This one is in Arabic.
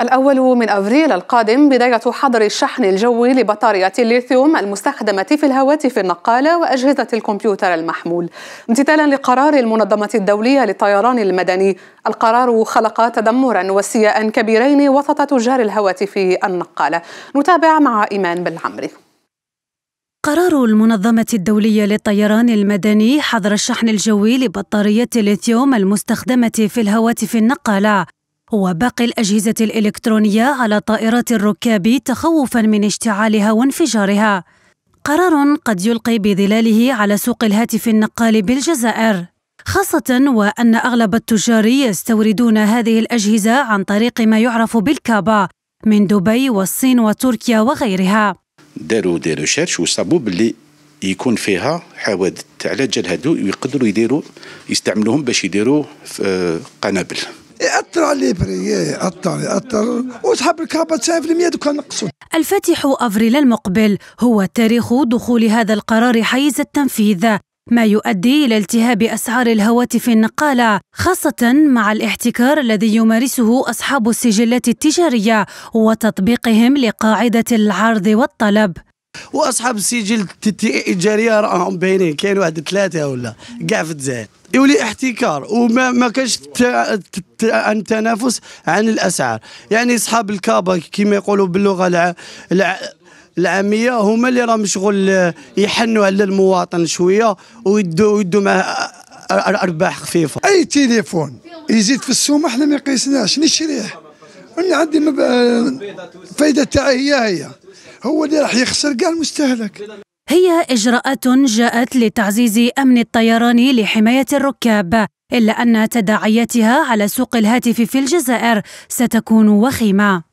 الأول من أفريل القادم بداية حظر الشحن الجوي لبطاريات الليثيوم المستخدمة في الهواتف النقالة وأجهزة الكمبيوتر المحمول امتثالا لقرار المنظمة الدولية للطيران المدني القرار خلق تدمرا وسياء كبيرين وسط تجار الهواتف النقالة نتابع مع إيمان بالعمري قرار المنظمة الدولية للطيران المدني حظر الشحن الجوي لبطاريات الليثيوم المستخدمة في الهواتف النقالة وباقي الأجهزة الإلكترونية على طائرات الركاب تخوفا من اشتعالها وانفجارها قرار قد يلقي بظلاله على سوق الهاتف النقال بالجزائر خاصة وأن أغلب التجار يستوردون هذه الأجهزة عن طريق ما يعرف بالكابا من دبي والصين وتركيا وغيرها داروا داروا شارش وصابوا باللي يكون فيها حوادث على جال هادو يقدروا يديروا يستعملوهم باش يديروا آه، قنابل يأثر على بري إيه، يأثر يأثر وسحب الكهرباء 90% دوكا نقصوا الفاتح أفريل المقبل هو تاريخ دخول هذا القرار حيز التنفيذ ما يؤدي إلى التهاب أسعار الهواتف النقالة خاصة مع الاحتكار الذي يمارسه أصحاب السجلات التجارية وتطبيقهم لقاعدة العرض والطلب واصحاب السجل التجاريه راهم باينين كاين واحد ثلاثه ولا كاع في الجزائر يولي احتكار وما ما كانش التنافس عن الاسعار يعني اصحاب الكابا كما يقولوا باللغه الع... الع... العاميه هما اللي راهم شغل يحنوا على المواطن شويه ويدوا يدوا معاه ارباح خفيفه اي تليفون يزيد في السومه احنا ما يقيسناش نشريه انا عندي مب... الفايده تاعي هي هي هو اللي راح يخسر كاع المستهلك هي إجراءات جاءت لتعزيز أمن الطيران لحماية الركاب إلا أن تداعياتها على سوق الهاتف في الجزائر ستكون وخيمة